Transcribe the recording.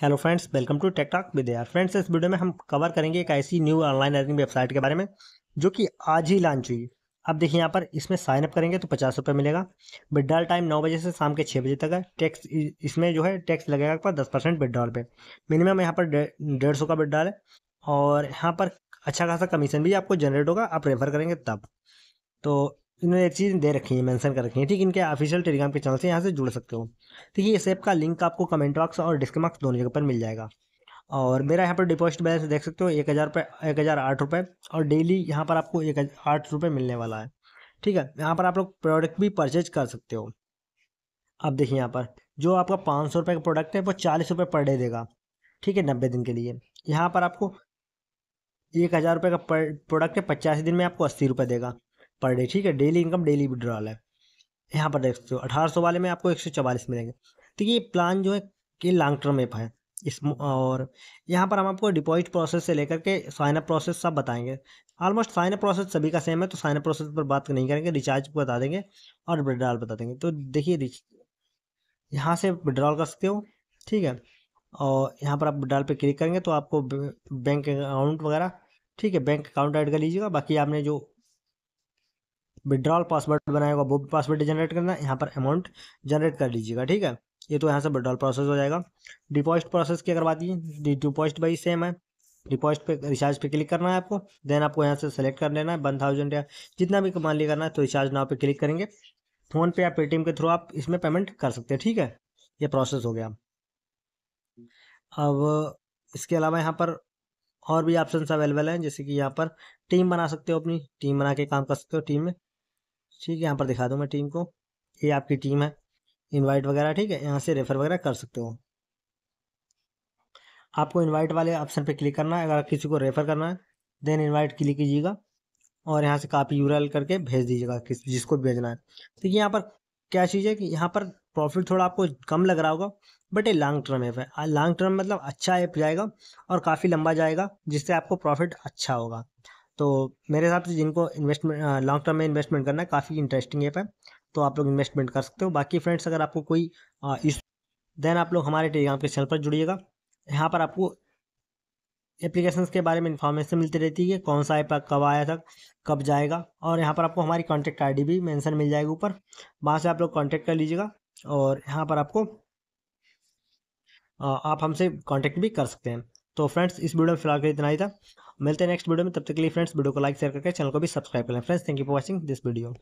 hello friends welcome to tech talk with यार friends इस video में हम कवर करेंगे एक ऐसी न्यू ऑनलाइन अर्निंग वेबसाइट के बारे में जो कि आज ही लॉन्च हुई अब देखिए यहाँ पर इसमें साइनअप करेंगे तो पचास रुपये मिलेगा विड्रॉल टाइम नौ बजे से शाम के छः बजे तक है टैक्स इसमें जो है टैक्स लगेगा पर दस परसेंट विड्रॉल पर मिनिमम यहाँ पर डेढ़ सौ का विड्रॉल है और यहाँ पर अच्छा खासा कमीशन भी आपको जनरेट होगा आप रेफर करेंगे तब तो इन्होंने एक चीज़ दे रखी है मेंशन कर रखी है ठीक इनके ऑफिशियल टेलीग्राम के चैनल से यहाँ से जुड़ सकते हो ठीक है इस ऐप का लिंक आपको कमेंट बॉक्स और डिस्क मार्क्स दोनों जगह पर मिल जाएगा और मेरा यहाँ पर डिपॉजिट बैलेंस देख सकते हो एक हज़ार रुपये एक हज़ार आठ रुपये और डेली यहाँ पर आपको एक आठ रुपये मिलने वाला है ठीक है यहाँ पर आप लोग प्रोडक्ट भी परचेज कर सकते हो आप देखिए यहाँ पर जो आपका पाँच सौ रुपये का प्रोडक्ट है वो चालीस रुपये पर डे देगा ठीक है नब्बे दिन के लिए यहाँ पर आपको एक हज़ार रुपये का पर प्रोडक्ट है पचासी दिन में आपको अस्सी रुपये देगा पर डे ठीक है डेली इनकम डेली विड्रॉल है यहाँ पर देख सकते हो अठारह वाले में आपको एक मिलेंगे तो ये प्लान जो है कि लॉन्ग टर्म एप है इस और यहाँ पर हम आपको डिपॉजिट प्रोसेस से लेकर के साइनअप प्रोसेस सब बताएंगे ऑलमोस्ट साइनअप प्रोसेस सभी का सेम है तो साइनअप प्रोसेस पर बात नहीं करेंगे रिचार्ज बता देंगे और विड्रॉल बता देंगे तो देखिए यहाँ से विड्रॉल कर सकते हो ठीक है और यहाँ पर आप विड्रॉल पर क्लिक करेंगे तो आपको बैंक अकाउंट वगैरह ठीक है बैंक अकाउंट ऐड कर लीजिएगा बाकी आपने जो विड्रॉल पासवर्ड बनाया होगा वो भी पासवर्ड जनरेट करना है यहाँ पर अमाउंट जनरेट कर लीजिएगा ठीक है ये तो यहाँ से विड्रॉल प्रोसेस हो जाएगा डिपॉजिट प्रोसेस की अगर बात की डिपॉजिट भाई सेम है डिपॉजिट पे रिचार्ज पे क्लिक करना है आपको देन आपको यहाँ से सेलेक्ट कर लेना है वन थाउजेंड या जितना भी मान लिया करना है तो रिचार्ज नाव पे क्लिक करेंगे फ़ोन पे या पेटीएम के थ्रू आप इसमें पेमेंट कर सकते हैं ठीक है ये प्रोसेस हो गया अब इसके अलावा यहाँ पर और भी ऑप्शन अवेलेबल हैं जैसे कि यहाँ पर टीम बना सकते हो अपनी टीम बना के काम कर सकते हो टीम में ठीक है यहाँ पर दिखा दूँ मैं टीम को ये आपकी टीम है इनवाइट वगैरह ठीक है यहाँ से रेफ़र वगैरह कर सकते हो आपको इनवाइट वाले ऑप्शन पे क्लिक करना है अगर किसी को रेफ़र करना है देन इनवाइट क्लिक कीजिएगा और यहाँ से कापी यूर करके भेज दीजिएगा किस जिसको भेजना है ठीक तो है यहाँ पर क्या चीज़ है कि यहाँ पर प्रॉफिट थोड़ा आपको कम लग रहा होगा बट ये लॉन्ग टर्म ऐप है लॉन्ग टर्म मतलब अच्छा ऐप जाएगा और काफ़ी लंबा जाएगा जिससे आपको प्रॉफिट अच्छा होगा तो मेरे हिसाब से जिनको इन्वेस्टमेंट लॉन्ग टर्म में इन्वेस्टमेंट करना है काफ़ी इंटरेस्टिंग ऐप है तो आप लोग इन्वेस्टमेंट कर सकते हो बाकी फ्रेंड्स अगर आपको कोई इस देन आप लोग हमारे टेलीग्राम के चैनल पर जुड़िएगा यहाँ पर आपको एप्लीकेशन के बारे में इन्फॉर्मेशन मिलती रहती है कौन सा ऐप कब आया था कब जाएगा और यहाँ पर आपको हमारी कॉन्टैक्ट आईडी भी मेंशन मिल जाएगी ऊपर वहाँ से आप लोग कॉन्टैक्ट कर लीजिएगा और यहाँ पर आपको आप हमसे कॉन्टैक्ट भी कर सकते हैं तो फ्रेंड्स इस वीडियो में फिलहाल के इतना ही था मिलते हैं नेक्स्ट वीडियो में तब तक के लिए फ्रेंड्स वीडियो को लाइक शेयर करके चैनल को भी सब्सक्राइब करें friends thank you for watching this video